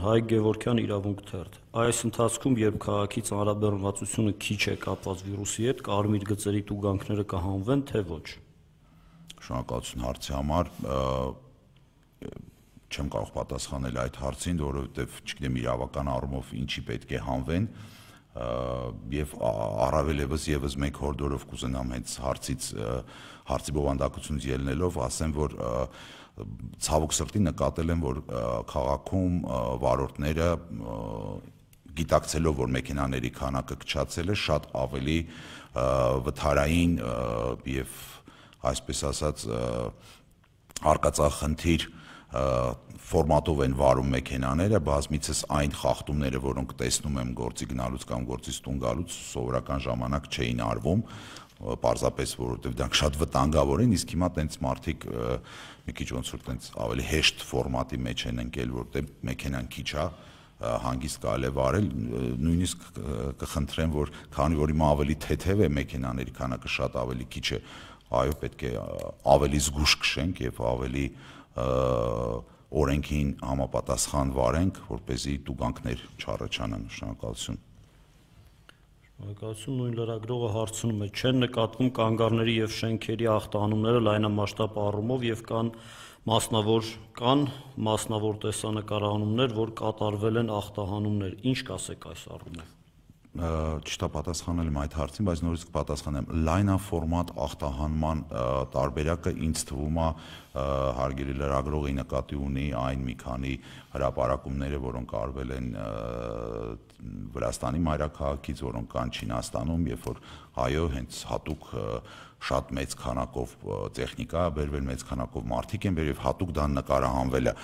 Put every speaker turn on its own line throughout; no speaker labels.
Հայկ Գևորքյան իրավունք թերթ։ Այս ընթացքում, երբ քաղաքի ծանրաբեռնվածությունը քիչ է կապված վիրուսի հետ, կարմիր գծերի տուգանքները կհանվեն, թե ոչ։ Շնորհակալություն
հարցի համար չեմ կարող պատասխանել այդ հարցին, որովհետև չգիտեմ իրավական առումով ինչի պետք է հանվեն, եւ առավել եւս եւս մեկ հորդորով կուզենամ հենց հարցից հարցի բովանդակությունից ելնելով ասեմ որ ցավոք սրտի նկատել եմ որ քաղաքում վարորդները գիտակցելով որ մեքենաների քանակը կչացել է շատ ավելի վթարային եւ այսպես ասած արկածախնդիր խնդիր ֆորմատով են վարում մեքենաները, բազմիցս այն խախտումները, որոնք տեսնում եմ գործի գնալուց կամ գործից տուն գալուց սովորական ժամանակ չէին արվում, պարզապես որովհետև դրանք շատ վտանգավոր են, իսկ հիմա տենց մարդիկ մի քիչ ոնց որ տենց ավելի հեշտ ֆորմատի մեջ են ընկել, որտեղ մեքենան քիչ է, հանգիստ կարելի է վարել, նույնիսկ կխնդրեմ, որ քանի որ հիմա ավելի թեթև է մեքենաների քանակը շատ ավելի քիչ է, այո, պետք է ավելի զգուշ քշենք եւ ավելի և, օրենքին համապատասխան վարենք, որ เป զի տուգանքներ չառաջանան շնորհակալություն։
Շնորհակալություն նույն լրագրողը հարցնում է, չեն նկատվում կանգարների եւ շենքերի ախտանումները լայնամասշտաբ առումով եւ կան մասնավոր կան մասնավոր տեսանկարահանումներ, որ կատարվել են ախտահանումներ։ Ինչ կասեք այս առումով
չտա պատասխանել իմ այդ հարցին, բայց նորից կպատասխանեմ։ Լայնա ֆորմատ ախտահանման տարբերակը ինձ թվում է հարգելի լրագրողի նկատի ունի այն մի քանի հրապարակումները, որոնք արվել են Վրաստանի մայրաքաղաքից, որոնք կան Չինաստանում, երբ որ հայո հենց հատուկ շատ մեծ քանակով տեխնիկա է բերվել, մեծ քանակով մարդիկ են բերել, հատուկ դա նկարահանվել է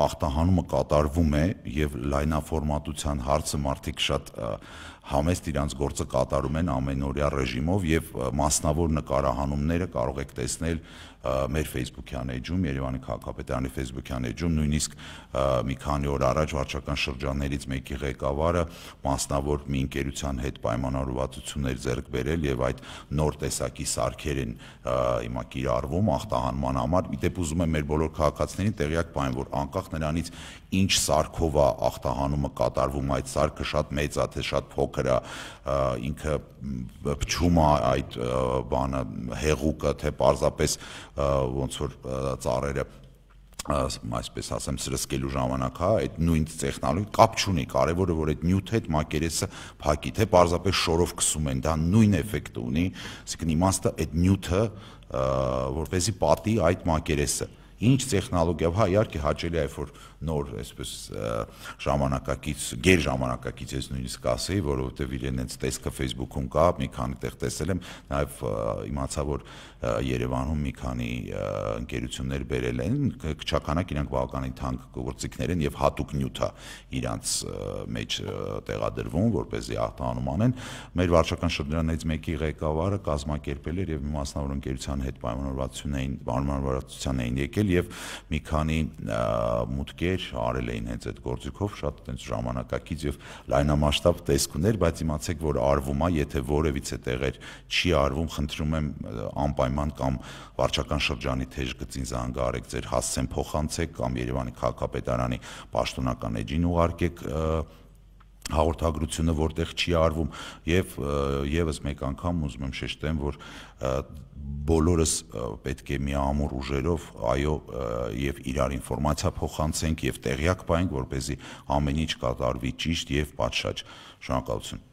ախտահանումը կատարվում է եւ լայնաֆորմատության հարցը մարդիկ շատ համեստ իրանց գործը կատարում են ամենօրյա ռեժիմով եւ մասնավոր նկարահանումները կարող եք տեսնել մեր Facebook-յան էջում, Երևանի քաղաքապետարանի Facebook-յան էջում, նույնիսկ մի քանի օր առաջ վարչական շրջաններից մեկի ղեկավարը մասնավոր մի ընկերության հետ պայմանավորվածություններ ձեռք բերել եւ այդ նոր տեսակի սարքեր են հիմա կիրառվում ախտահանման համար։ Իդեպ ուզում եմ մեր բոլոր քաղաքացիներին տեղյակ պայն, որ անկախ նրանից ինչ սարքով է ախտահանումը կատարվում, այդ սարքը շատ մեծ է, թե շատ փոքր է, ինքը փչում է այդ բանը հեղուկը, թե պարզապես ոնց որ ծառերը այսպես ասեմ սրսկելու ժամանակ հա այդ նույն տեխնոլոգիան կապ չունի կարևորը որ այդ նյութը այդ մակերեսը փակի թե պարզապես շորով կսում են դա նույն էֆեկտ ունի ասիկան իմաստը այդ նյութը որպեսի պատի այդ մակերեսը ինչ տեխնոլոգիա, հա, իհարկե հաճելի է, որ նոր այսպես ժամանակակից, ģեր ժամանակակից ես նույնիսկ ասեի, որովհետև իրեն այդ տեսքը Facebook-ում կա, մի քանի տեղ տեսել եմ, նաև իմացա, որ Երևանում մի քանի ընկերություններ բերել են, քչականակ իրանք բավականին թանկ գործիքներ են եւ հատուկ նյութա իրանց մեջ տեղադրվում, որ เป զի արտանում անեն։ Մեր վարչական շրջանից մեկի ղեկավարը կազմակերպել էր եւ մի մասնավոր ընկերության հետ պայմանավորվածություն էին, պայմանավորվածության էին եկել ելնել եւ մի քանի մուտքեր արել էին հենց այդ գործիքով շատ այնց ժամանակակից եւ լայնամասշտաբ տեսքներ, բայց իմացեք, որ արվում է, եթե որևիցե տեղեր չի արվում, խնդրում եմ անպայման կամ վարչական շրջանի թեժ գծին զանգարեք, ձեր հասցեն փոխանցեք կամ Երևանի քաղաքապետարանի պաշտոնական էջին ուղարկեք հաղորդագրությունը որտեղ չի արվում եւ եւս մեկ անգամ ուզում եմ շեշտեմ որ բոլորս պետք է մի ամուր ուժերով այո եւ իրար ինֆորմացիա փոխանցենք եւ տեղյակ պահենք որպեսզի ամեն ինչ կատարվի ճիշտ եւ պատշաճ շնորհակալություն